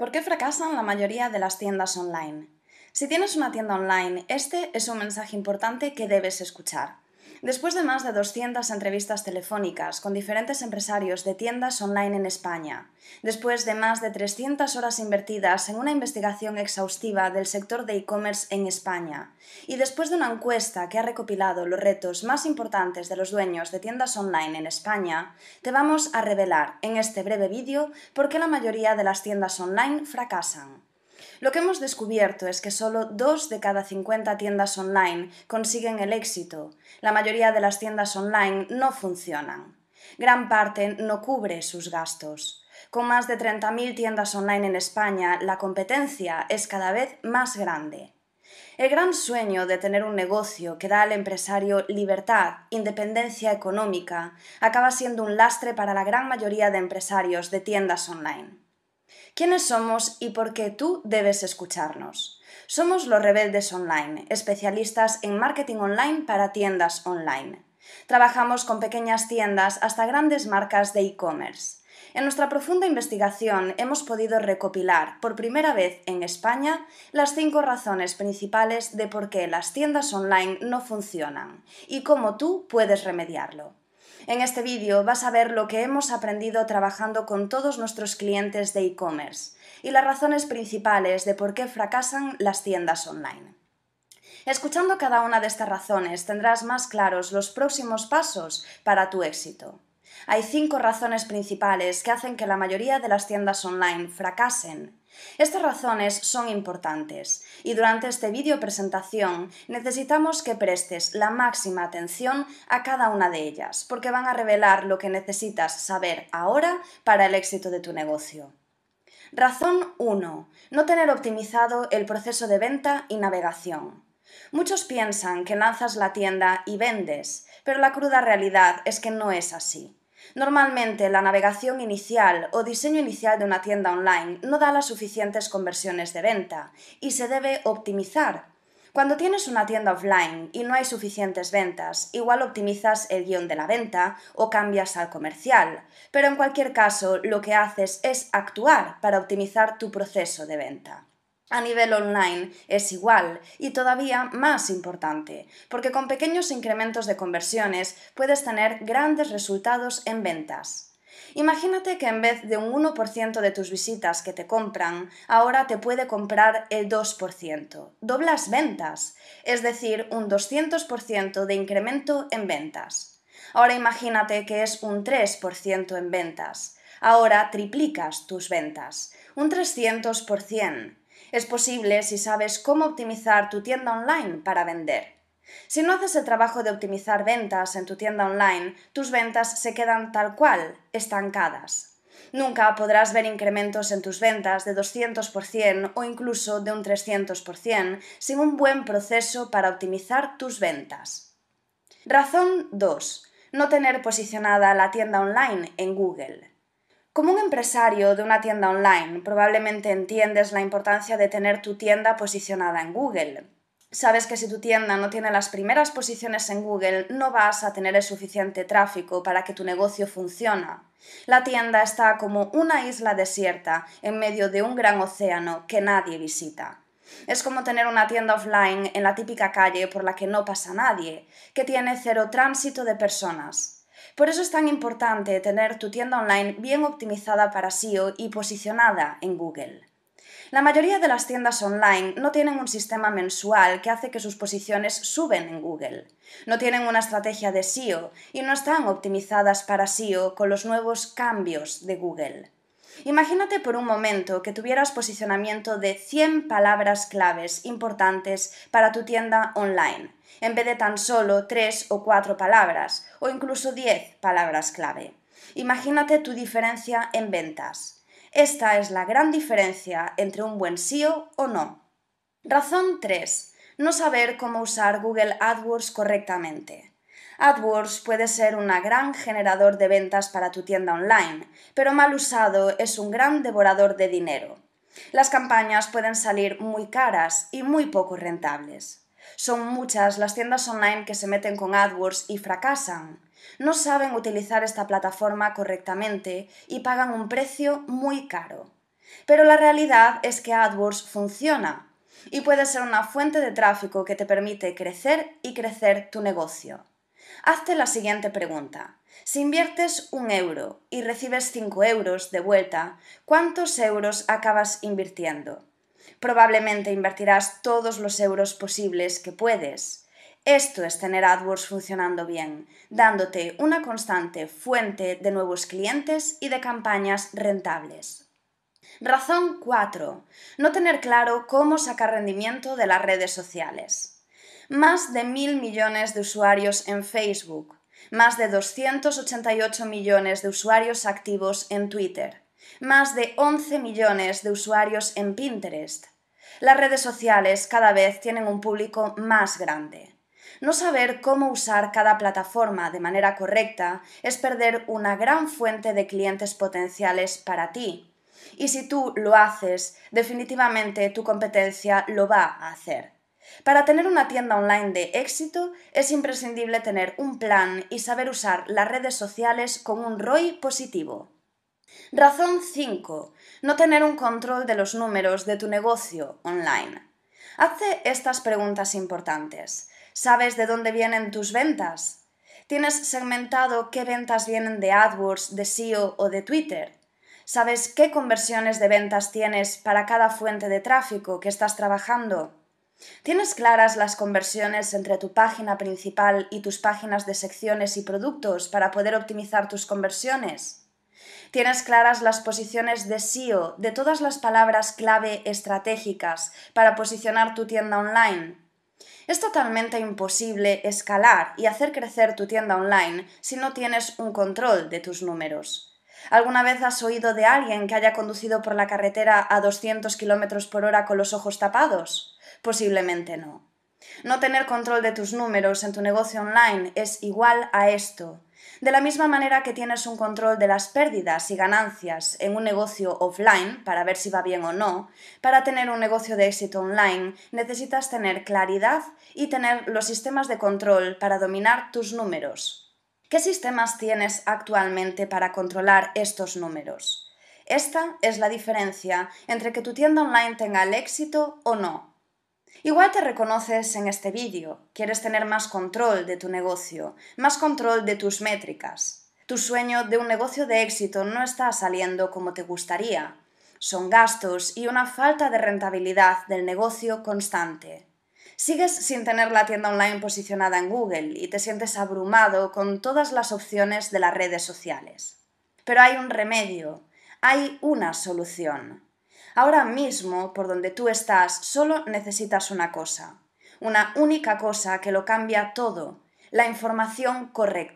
¿Por qué fracasan la mayoría de las tiendas online? Si tienes una tienda online, este es un mensaje importante que debes escuchar. Después de más de 200 entrevistas telefónicas con diferentes empresarios de tiendas online en España, después de más de 300 horas invertidas en una investigación exhaustiva del sector de e-commerce en España, y después de una encuesta que ha recopilado los retos más importantes de los dueños de tiendas online en España, te vamos a revelar en este breve vídeo por qué la mayoría de las tiendas online fracasan. Lo que hemos descubierto es que solo dos de cada 50 tiendas online consiguen el éxito. La mayoría de las tiendas online no funcionan. Gran parte no cubre sus gastos. Con más de 30.000 tiendas online en España, la competencia es cada vez más grande. El gran sueño de tener un negocio que da al empresario libertad, independencia económica, acaba siendo un lastre para la gran mayoría de empresarios de tiendas online. ¿Quiénes somos y por qué tú debes escucharnos? Somos los Rebeldes Online, especialistas en marketing online para tiendas online. Trabajamos con pequeñas tiendas hasta grandes marcas de e-commerce. En nuestra profunda investigación hemos podido recopilar por primera vez en España las cinco razones principales de por qué las tiendas online no funcionan y cómo tú puedes remediarlo. En este vídeo vas a ver lo que hemos aprendido trabajando con todos nuestros clientes de e-commerce y las razones principales de por qué fracasan las tiendas online. Escuchando cada una de estas razones tendrás más claros los próximos pasos para tu éxito. Hay cinco razones principales que hacen que la mayoría de las tiendas online fracasen estas razones son importantes y durante este vídeo presentación necesitamos que prestes la máxima atención a cada una de ellas porque van a revelar lo que necesitas saber ahora para el éxito de tu negocio. Razón 1. No tener optimizado el proceso de venta y navegación. Muchos piensan que lanzas la tienda y vendes, pero la cruda realidad es que no es así. Normalmente, la navegación inicial o diseño inicial de una tienda online no da las suficientes conversiones de venta y se debe optimizar. Cuando tienes una tienda offline y no hay suficientes ventas, igual optimizas el guión de la venta o cambias al comercial, pero en cualquier caso lo que haces es actuar para optimizar tu proceso de venta. A nivel online es igual y todavía más importante, porque con pequeños incrementos de conversiones puedes tener grandes resultados en ventas. Imagínate que en vez de un 1% de tus visitas que te compran, ahora te puede comprar el 2%. Doblas ventas, es decir, un 200% de incremento en ventas. Ahora imagínate que es un 3% en ventas. Ahora triplicas tus ventas, un 300%. Es posible si sabes cómo optimizar tu tienda online para vender. Si no haces el trabajo de optimizar ventas en tu tienda online, tus ventas se quedan tal cual, estancadas. Nunca podrás ver incrementos en tus ventas de 200% o incluso de un 300% sin un buen proceso para optimizar tus ventas. Razón 2. No tener posicionada la tienda online en Google. Como un empresario de una tienda online, probablemente entiendes la importancia de tener tu tienda posicionada en Google. Sabes que si tu tienda no tiene las primeras posiciones en Google, no vas a tener el suficiente tráfico para que tu negocio funcione. La tienda está como una isla desierta en medio de un gran océano que nadie visita. Es como tener una tienda offline en la típica calle por la que no pasa nadie, que tiene cero tránsito de personas. Por eso es tan importante tener tu tienda online bien optimizada para SEO y posicionada en Google. La mayoría de las tiendas online no tienen un sistema mensual que hace que sus posiciones suben en Google. No tienen una estrategia de SEO y no están optimizadas para SEO con los nuevos cambios de Google. Imagínate por un momento que tuvieras posicionamiento de 100 palabras claves importantes para tu tienda online, en vez de tan solo 3 o 4 palabras, o incluso 10 palabras clave. Imagínate tu diferencia en ventas. Esta es la gran diferencia entre un buen SEO o no. Razón 3. No saber cómo usar Google AdWords correctamente. AdWords puede ser un gran generador de ventas para tu tienda online, pero mal usado es un gran devorador de dinero. Las campañas pueden salir muy caras y muy poco rentables. Son muchas las tiendas online que se meten con AdWords y fracasan. No saben utilizar esta plataforma correctamente y pagan un precio muy caro. Pero la realidad es que AdWords funciona y puede ser una fuente de tráfico que te permite crecer y crecer tu negocio hazte la siguiente pregunta. Si inviertes un euro y recibes 5 euros de vuelta, ¿cuántos euros acabas invirtiendo? Probablemente invertirás todos los euros posibles que puedes. Esto es tener AdWords funcionando bien, dándote una constante fuente de nuevos clientes y de campañas rentables. Razón 4. No tener claro cómo sacar rendimiento de las redes sociales más de mil millones de usuarios en Facebook, más de 288 millones de usuarios activos en Twitter, más de 11 millones de usuarios en Pinterest. Las redes sociales cada vez tienen un público más grande. No saber cómo usar cada plataforma de manera correcta es perder una gran fuente de clientes potenciales para ti. Y si tú lo haces, definitivamente tu competencia lo va a hacer. Para tener una tienda online de éxito es imprescindible tener un plan y saber usar las redes sociales con un ROI positivo. Razón 5. No tener un control de los números de tu negocio online. Hace estas preguntas importantes. ¿Sabes de dónde vienen tus ventas? ¿Tienes segmentado qué ventas vienen de AdWords, de SEO o de Twitter? ¿Sabes qué conversiones de ventas tienes para cada fuente de tráfico que estás trabajando? ¿Tienes claras las conversiones entre tu página principal y tus páginas de secciones y productos para poder optimizar tus conversiones? ¿Tienes claras las posiciones de SEO de todas las palabras clave estratégicas para posicionar tu tienda online? Es totalmente imposible escalar y hacer crecer tu tienda online si no tienes un control de tus números. ¿Alguna vez has oído de alguien que haya conducido por la carretera a 200 km por hora con los ojos tapados? Posiblemente no. No tener control de tus números en tu negocio online es igual a esto. De la misma manera que tienes un control de las pérdidas y ganancias en un negocio offline para ver si va bien o no, para tener un negocio de éxito online necesitas tener claridad y tener los sistemas de control para dominar tus números. ¿Qué sistemas tienes actualmente para controlar estos números? Esta es la diferencia entre que tu tienda online tenga el éxito o no. Igual te reconoces en este vídeo, quieres tener más control de tu negocio, más control de tus métricas. Tu sueño de un negocio de éxito no está saliendo como te gustaría. Son gastos y una falta de rentabilidad del negocio constante. Sigues sin tener la tienda online posicionada en Google y te sientes abrumado con todas las opciones de las redes sociales. Pero hay un remedio, hay una solución. Ahora mismo, por donde tú estás, solo necesitas una cosa, una única cosa que lo cambia todo, la información correcta.